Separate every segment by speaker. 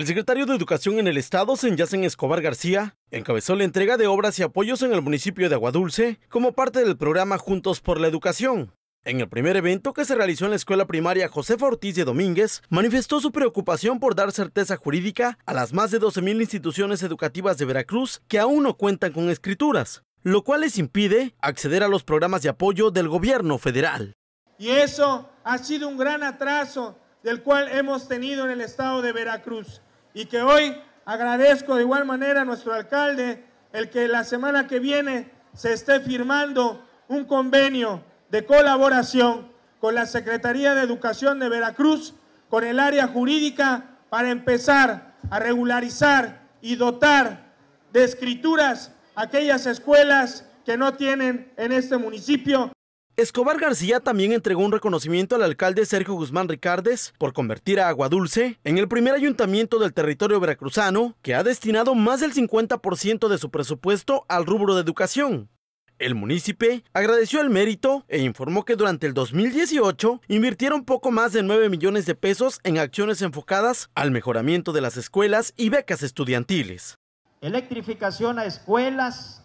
Speaker 1: El secretario de Educación en el Estado, Senyacen Escobar García, encabezó la entrega de obras y apoyos en el municipio de Aguadulce como parte del programa Juntos por la Educación. En el primer evento que se realizó en la escuela primaria Josefa Ortiz de Domínguez, manifestó su preocupación por dar certeza jurídica a las más de 12.000 instituciones educativas de Veracruz que aún no cuentan con escrituras, lo cual les impide acceder a los programas de apoyo del gobierno federal.
Speaker 2: Y eso ha sido un gran atraso del cual hemos tenido en el estado de Veracruz y que hoy agradezco de igual manera a nuestro alcalde el que la semana que viene se esté firmando un convenio de colaboración con la Secretaría de Educación de Veracruz, con el área jurídica, para empezar a regularizar y dotar de escrituras aquellas escuelas que no tienen en este municipio. Escobar
Speaker 1: García también entregó un reconocimiento al alcalde Sergio Guzmán Ricardes por convertir a Dulce en el primer ayuntamiento del territorio veracruzano que ha destinado más del 50% de su presupuesto al rubro de educación. El municipio agradeció el mérito e informó que durante el 2018 invirtieron poco más de 9 millones de pesos en acciones enfocadas al mejoramiento de las escuelas y becas estudiantiles.
Speaker 3: Electrificación a escuelas,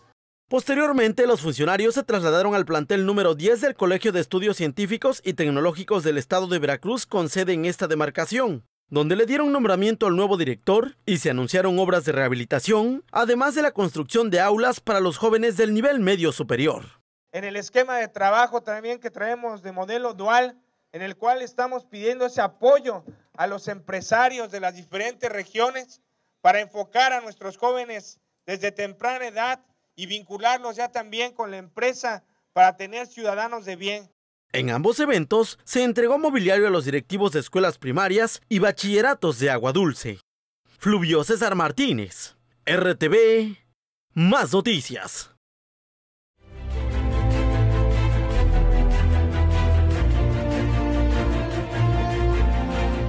Speaker 1: Posteriormente, los funcionarios se trasladaron al plantel número 10 del Colegio de Estudios Científicos y Tecnológicos del Estado de Veracruz con sede en esta demarcación, donde le dieron nombramiento al nuevo director y se anunciaron obras de rehabilitación, además de la construcción de aulas para los jóvenes del nivel medio superior.
Speaker 2: En el esquema de trabajo también que traemos de modelo dual, en el cual estamos pidiendo ese apoyo a los empresarios de las diferentes regiones para enfocar a nuestros jóvenes desde temprana edad y vincularlos ya también con la empresa para tener ciudadanos de bien.
Speaker 1: En ambos eventos se entregó mobiliario a los directivos de escuelas primarias y bachilleratos de Agua Dulce. Fluvio César Martínez, RTV, más
Speaker 3: noticias.